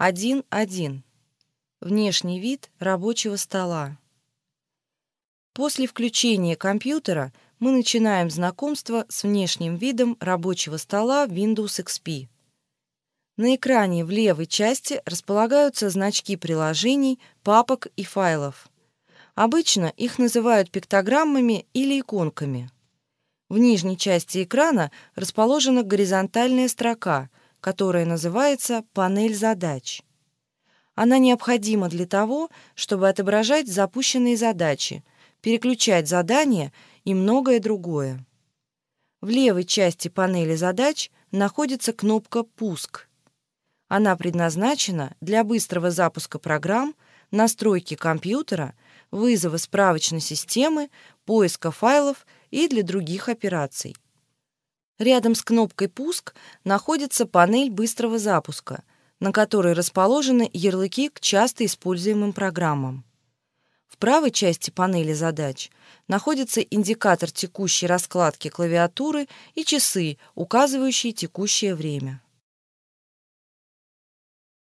1.1. Внешний вид рабочего стола. После включения компьютера мы начинаем знакомство с внешним видом рабочего стола Windows XP. На экране в левой части располагаются значки приложений, папок и файлов. Обычно их называют пиктограммами или иконками. В нижней части экрана расположена горизонтальная строка, которая называется «Панель задач». Она необходима для того, чтобы отображать запущенные задачи, переключать задания и многое другое. В левой части панели задач находится кнопка «Пуск». Она предназначена для быстрого запуска программ, настройки компьютера, вызова справочной системы, поиска файлов и для других операций. Рядом с кнопкой «Пуск» находится панель быстрого запуска, на которой расположены ярлыки к часто используемым программам. В правой части панели задач находится индикатор текущей раскладки клавиатуры и часы, указывающие текущее время.